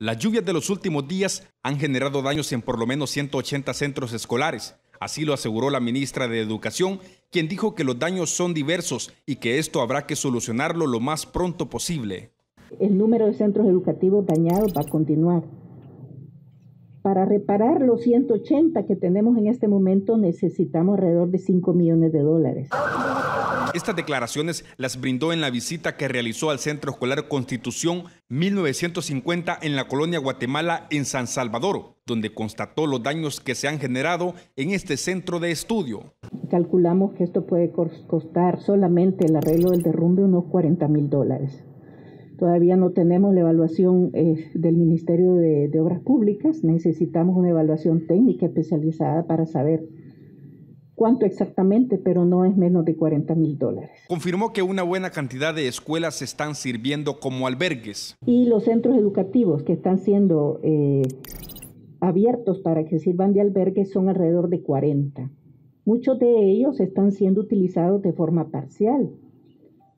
Las lluvias de los últimos días han generado daños en por lo menos 180 centros escolares. Así lo aseguró la ministra de Educación, quien dijo que los daños son diversos y que esto habrá que solucionarlo lo más pronto posible. El número de centros educativos dañados va a continuar. Para reparar los 180 que tenemos en este momento necesitamos alrededor de 5 millones de dólares. Estas declaraciones las brindó en la visita que realizó al Centro Escolar Constitución 1950 en la colonia Guatemala en San Salvador, donde constató los daños que se han generado en este centro de estudio. Calculamos que esto puede costar solamente el arreglo del derrumbe unos 40 mil dólares. Todavía no tenemos la evaluación eh, del Ministerio de Obras Públicas, necesitamos una evaluación técnica especializada para saber cuánto exactamente, pero no es menos de 40 mil dólares. Confirmó que una buena cantidad de escuelas están sirviendo como albergues. Y los centros educativos que están siendo eh, abiertos para que sirvan de albergues son alrededor de 40. Muchos de ellos están siendo utilizados de forma parcial,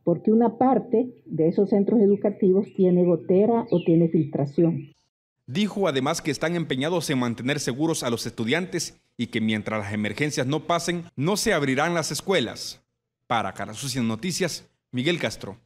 porque una parte de esos centros educativos tiene gotera o tiene filtración. Dijo además que están empeñados en mantener seguros a los estudiantes y que mientras las emergencias no pasen, no se abrirán las escuelas. Para en Noticias, Miguel Castro.